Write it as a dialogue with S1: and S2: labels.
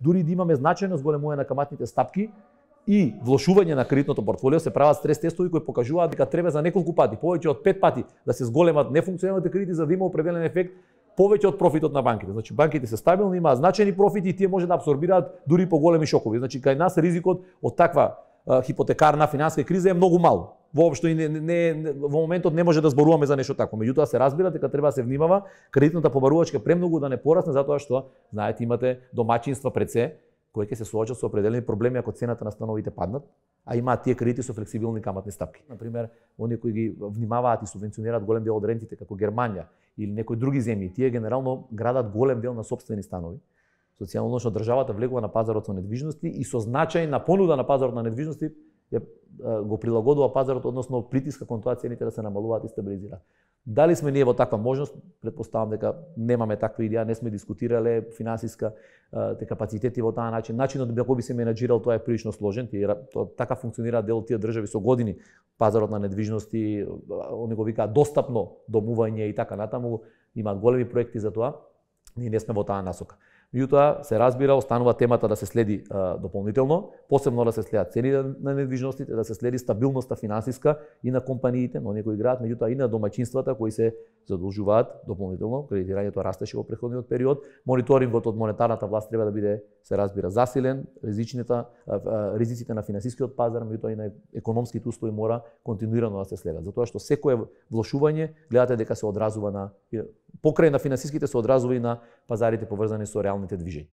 S1: дури да имаме значајно зголемување на каматните стапки и влошување на кредитното портфолио се прават стрес тестови кои покажуваат дека треба за неколку пати, повеќе од пет пати да се зголемат нефункционалните кредити за да има определен ефект повеќе од профитот на банките. Значи банките се стабилни, имаат значајни профити и тие може да абсорбираат дури поголеми шокови. Значи кај нас ризикот од таква хипотекарна финансска криза е многу мал воопшто и не, не, не, во моментот не може да зборуваме за нешто такво. Меѓутоа се разбира дека треба да се внимава кредитната побарувачка премногу да не порасне затоа што знаете имате домаќинства пред се кои ќе се соочат со определени проблеми ако цената на становите паднат, а имаат тие кредити со флексибилни каматни стапки. На пример, оние кои ги внимаваат и субвенционираат голем дел од рентите како Германија или некои други земји, тие генерално градат голем дел на собствени станови. Социјално што државата влегува на пазарот со недвижности и со значај на понуда на пазарот на недвижности ја го прилагодува пазарот, односно притиска кон тоа цените да се намалуваат и стабилизираат. Дали сме ние во таква можност? Предпоставам дека немаме таква идеја, не сме дискутирале финансиска те капацитети во таа начин. Начинот како би се менаџирал тоа е прилично сложен, ти тоа, така функционира дел тие држави со години пазарот на недвижности, они го викаат достапно домување и така натаму, имаат големи проекти за тоа. Ние не сме во таа насока. Меѓутоа, се разбира, останува темата да се следи а, дополнително, посебно да се следат цените на недвижностите, да се следи стабилноста финансиска и на компаниите, но некои град, меѓутоа и на домаќинствата кои се задолжуваат дополнително, кредитирањето растеше во претходниот период, мониторингот од монетарната власт треба да биде, се разбира, засилен, ризичните ризиците на финансискиот пазар, меѓутоа и на економските услови мора континуирано да се следат, затоа што секое влошување гледате дека се одразува на покрај на финансиските се одразува и на пазарите поврзани со реалните движења.